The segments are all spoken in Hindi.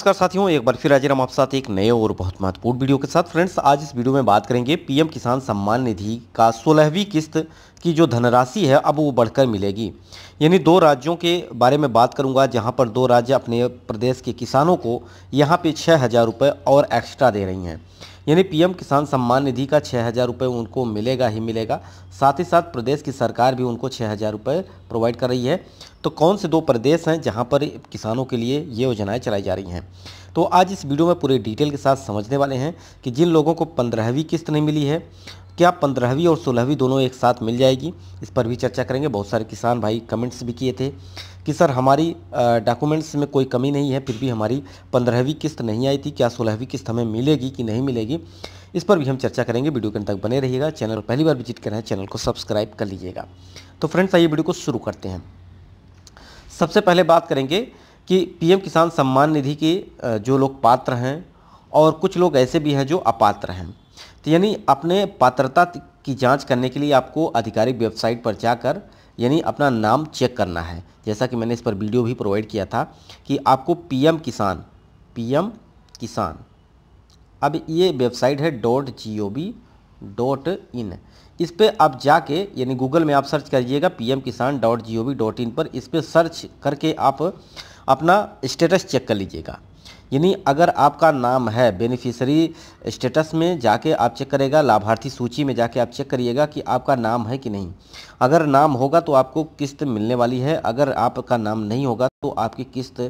नमस्कार साथियों एक बार फिर आज हम आप साथ एक नए और बहुत महत्वपूर्ण वीडियो के साथ फ्रेंड्स आज इस वीडियो में बात करेंगे पीएम किसान सम्मान निधि का सोलहवीं किस्त की जो धनराशि है अब वो बढ़कर मिलेगी यानी दो राज्यों के बारे में बात करूंगा जहां पर दो राज्य अपने प्रदेश के किसानों को यहां पे छः हज़ार रुपये और एक्स्ट्रा दे रही हैं यानी पीएम किसान सम्मान निधि का छः हज़ार रुपये उनको मिलेगा ही मिलेगा साथ ही साथ प्रदेश की सरकार भी उनको छः हज़ार रुपये प्रोवाइड कर रही है तो कौन से दो प्रदेश हैं जहाँ पर किसानों के लिए ये योजनाएँ चलाई जा रही हैं तो आज इस वीडियो में पूरे डिटेल के साथ समझने वाले हैं कि जिन लोगों को पंद्रहवीं किस्त नहीं मिली है क्या पंद्रहवीं और सोलहवीं दोनों एक साथ मिल जाएगी इस पर भी चर्चा करेंगे बहुत सारे किसान भाई कमेंट्स भी किए थे कि सर हमारी डॉक्यूमेंट्स में कोई कमी नहीं है फिर भी हमारी पंद्रहवीं किस्त नहीं आई थी क्या सोलहवीं किस्त हमें मिलेगी कि नहीं मिलेगी इस पर भी हम चर्चा करेंगे वीडियो के अंत तक बने रहिएगा चैनल पहली बार विजिट करें चैनल को सब्सक्राइब कर लीजिएगा तो फ्रेंड्स आइए वीडियो को शुरू करते हैं सबसे पहले बात करेंगे कि पीएम किसान सम्मान निधि के जो लोग पात्र हैं और कुछ लोग ऐसे भी हैं जो अपात्र हैं तो यानी अपने पात्रता की जांच करने के लिए आपको आधिकारिक वेबसाइट पर जाकर यानी अपना नाम चेक करना है जैसा कि मैंने इस पर वीडियो भी प्रोवाइड किया था कि आपको पीएम किसान पीएम किसान अब ये वेबसाइट है dot G O V dot in इस पर आप जाके यानी गूगल में आप सर्च करिएगा P M Kisan dot G O V dot in पर इस पर सर्च करके आप अपना स्टेटस चेक कर लीजिएगा यानी अगर आपका नाम है बेनिफिशरी स्टेटस में जाके आप चेक करेगा लाभार्थी सूची में जाके आप चेक करिएगा कि आपका नाम है कि नहीं अगर नाम होगा तो आपको किस्त मिलने वाली है अगर आपका नाम नहीं होगा तो आपकी किस्त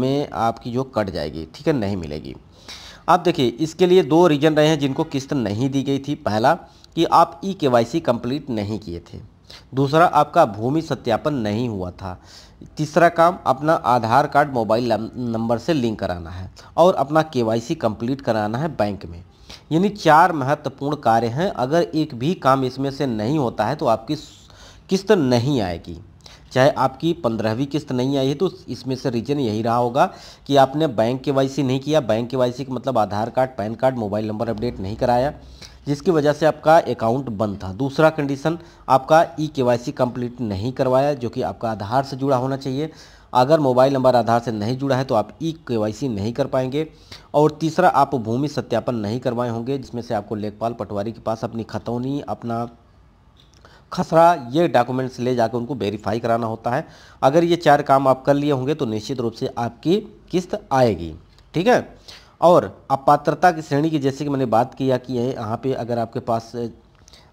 में आपकी जो कट जाएगी ठीक है नहीं मिलेगी आप देखिए इसके लिए दो रीज़न रहे हैं जिनको किस्त नहीं दी गई थी पहला कि आप ई के कंप्लीट नहीं किए थे दूसरा आपका भूमि सत्यापन नहीं हुआ था तीसरा काम अपना आधार कार्ड मोबाइल नंबर से लिंक कराना है और अपना के कंप्लीट कराना है बैंक में यानी चार महत्वपूर्ण कार्य हैं अगर एक भी काम इसमें से नहीं होता है तो आपकी किस्त नहीं आएगी चाहे आपकी पंद्रहवीं किस्त नहीं आई है तो इसमें से रीज़न यही रहा होगा कि आपने बैंक के वाई नहीं किया बैंक के वाई का मतलब Aadhaar card PAN card mobile number update नहीं कराया जिसकी वजह से आपका अकाउंट बंद था दूसरा कंडीशन आपका ई के कंप्लीट नहीं करवाया जो कि आपका आधार से जुड़ा होना चाहिए अगर मोबाइल नंबर आधार से नहीं जुड़ा है तो आप ई के नहीं कर पाएंगे और तीसरा आप भूमि सत्यापन नहीं करवाए होंगे जिसमें से आपको लेखपाल पटवारी के पास अपनी खतौनी अपना खसरा ये डॉक्यूमेंट्स ले जाकर उनको वेरीफाई कराना होता है अगर ये चार काम आप कर लिए होंगे तो निश्चित रूप से आपकी किस्त आएगी ठीक है और अपात्रता की श्रेणी की जैसे कि मैंने बात किया कि यहाँ पे अगर आपके पास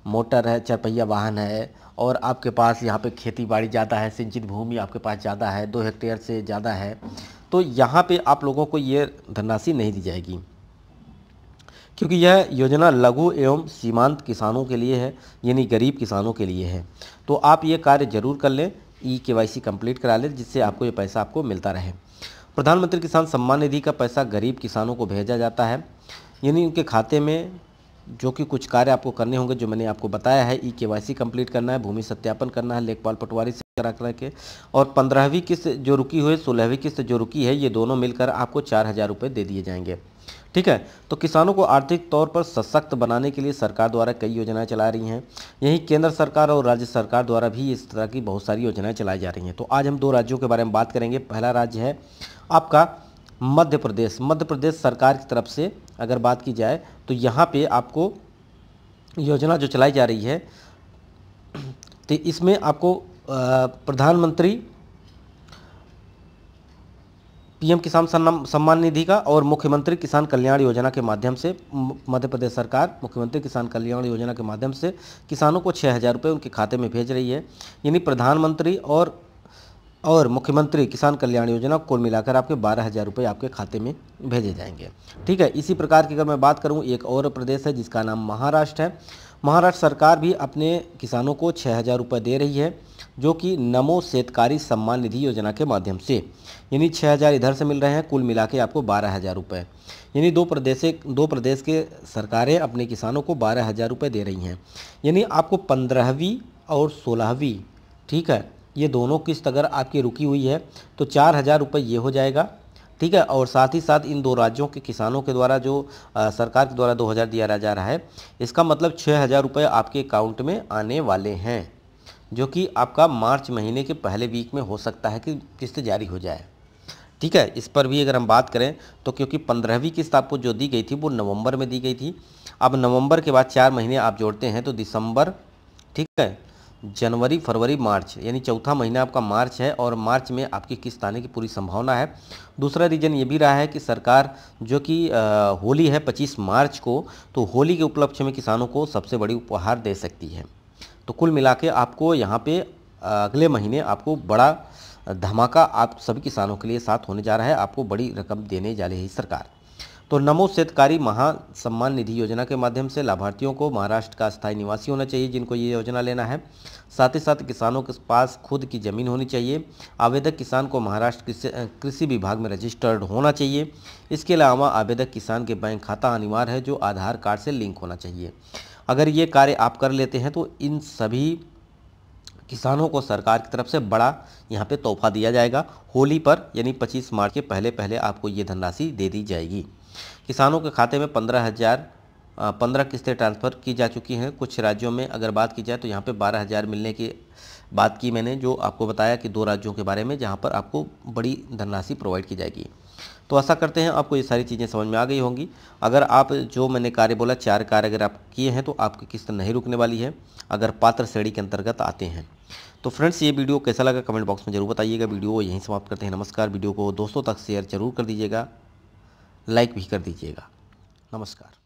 मोटर है चरपहिया वाहन है और आपके पास यहाँ पे खेती बाड़ी ज़्यादा है सिंचित भूमि आपके पास ज़्यादा है दो हेक्टेयर से ज़्यादा है तो यहाँ पे आप लोगों को ये धनराशि नहीं दी जाएगी क्योंकि यह योजना लघु एवं सीमांत किसानों के लिए है यानी गरीब किसानों के लिए है तो आप ये कार्य ज़रूर कर लें ई के वाई सी कम्प्लीट करा लें जिससे आपको ये पैसा आपको मिलता रहे प्रधानमंत्री किसान सम्मान निधि का पैसा गरीब किसानों को भेजा जाता है यानी उनके खाते में जो कि कुछ कार्य आपको करने होंगे जो मैंने आपको बताया है ई के वाई सी कंप्लीट करना है भूमि सत्यापन करना है लेखपाल पटवारी से करा करा के और पंद्रहवीं किस्त जो रुकी हुई सोलहवीं किस्त जो रुकी है ये दोनों मिलकर आपको चार हज़ार रुपये दे दिए जाएंगे ठीक है तो किसानों को आर्थिक तौर पर सशक्त बनाने के लिए सरकार द्वारा कई योजनाएं चला रही हैं यही केंद्र सरकार और राज्य सरकार द्वारा भी इस तरह की बहुत सारी योजनाएं चलाई जा रही हैं तो आज हम दो राज्यों के बारे में बात करेंगे पहला राज्य है आपका मध्य प्रदेश मध्य प्रदेश सरकार की तरफ से अगर बात की जाए तो यहाँ पे आपको योजना जो चलाई जा रही है तो इसमें आपको प्रधानमंत्री पीएम किसान सम्मान निधि का और मुख्यमंत्री किसान कल्याण योजना के माध्यम से मध्य प्रदेश सरकार मुख्यमंत्री किसान कल्याण योजना के माध्यम से किसानों को छः हज़ार रुपये उनके खाते में भेज रही है यानी प्रधानमंत्री और और मुख्यमंत्री किसान कल्याण योजना कुल मिलाकर आपके बारह हज़ार रुपये आपके खाते में भेजे जाएंगे ठीक है इसी प्रकार की अगर मैं बात करूँ एक और प्रदेश है जिसका नाम महाराष्ट्र है महाराष्ट्र सरकार भी अपने किसानों को छः हज़ार रुपये दे रही है जो कि नमो सेतकारी सम्मान निधि योजना के माध्यम से यानी छः हज़ार इधर से मिल रहे हैं कुल मिला के आपको बारह हज़ार रुपये यानी दो प्रदेश दो प्रदेश के सरकारें अपने किसानों को बारह हज़ार रुपये दे रही हैं यानी आपको पंद्रहवीं और सोलहवीं ठीक है ये दोनों किस्त अगर आपकी रुकी हुई है तो चार हज़ार रुपये ये हो जाएगा ठीक है और साथ ही साथ इन दो राज्यों के किसानों के द्वारा जो आ, सरकार के द्वारा दो हज़ार दिया जा रहा है इसका मतलब छः हज़ार रुपये आपके अकाउंट में आने वाले हैं जो कि आपका मार्च महीने के पहले वीक में हो सकता है कि किस्त जारी हो जाए ठीक है इस पर भी अगर हम बात करें तो क्योंकि पंद्रहवीं किस्त आपको जो दी गई थी वो नवम्बर में दी गई थी अब नवम्बर के बाद चार महीने आप जोड़ते हैं तो दिसंबर ठीक है जनवरी फरवरी मार्च यानी चौथा महीना आपका मार्च है और मार्च में आपकी किस्त आने की पूरी संभावना है दूसरा रीज़न ये भी रहा है कि सरकार जो कि होली है 25 मार्च को तो होली के उपलक्ष्य में किसानों को सबसे बड़ी उपहार दे सकती है तो कुल मिला के आपको यहाँ पे अगले महीने आपको बड़ा धमाका आप सभी किसानों के लिए साथ होने जा रहा है आपको बड़ी रकम देने जा रही है सरकार तो नमो सेतकारी महा सम्मान निधि योजना के माध्यम से लाभार्थियों को महाराष्ट्र का स्थायी निवासी होना चाहिए जिनको ये योजना लेना है साथ ही साथ किसानों के पास खुद की ज़मीन होनी चाहिए आवेदक किसान को महाराष्ट्र कृषि विभाग में रजिस्टर्ड होना चाहिए इसके अलावा आवेदक किसान के बैंक खाता अनिवार्य है जो आधार कार्ड से लिंक होना चाहिए अगर ये कार्य आप कर लेते हैं तो इन सभी किसानों को सरकार की तरफ से बड़ा यहाँ पे तोहफा दिया जाएगा होली पर यानी 25 मार्च के पहले पहले आपको ये धनराशि दे दी जाएगी किसानों के खाते में पंद्रह हज़ार पंद्रह किस्तें ट्रांसफ़र की जा चुकी हैं कुछ राज्यों में अगर बात की जाए तो यहाँ पे बारह हज़ार मिलने की बात की मैंने जो आपको बताया कि दो राज्यों के बारे में जहाँ पर आपको बड़ी धनराशि प्रोवाइड की जाएगी तो ऐसा करते हैं आपको ये सारी चीज़ें समझ में आ गई होंगी अगर आप जो मैंने कार्य बोला चार कार्य अगर आप किए हैं तो आपकी किस्त नहीं रुकने वाली है अगर पात्र श्रेणी के अंतर्गत आते हैं तो फ्रेंड्स ये वीडियो कैसा लगा कमेंट बॉक्स में जरूर बताइएगा वीडियो यहीं समाप्त करते हैं नमस्कार वीडियो को दोस्तों तक शेयर जरूर कर दीजिएगा लाइक भी कर दीजिएगा नमस्कार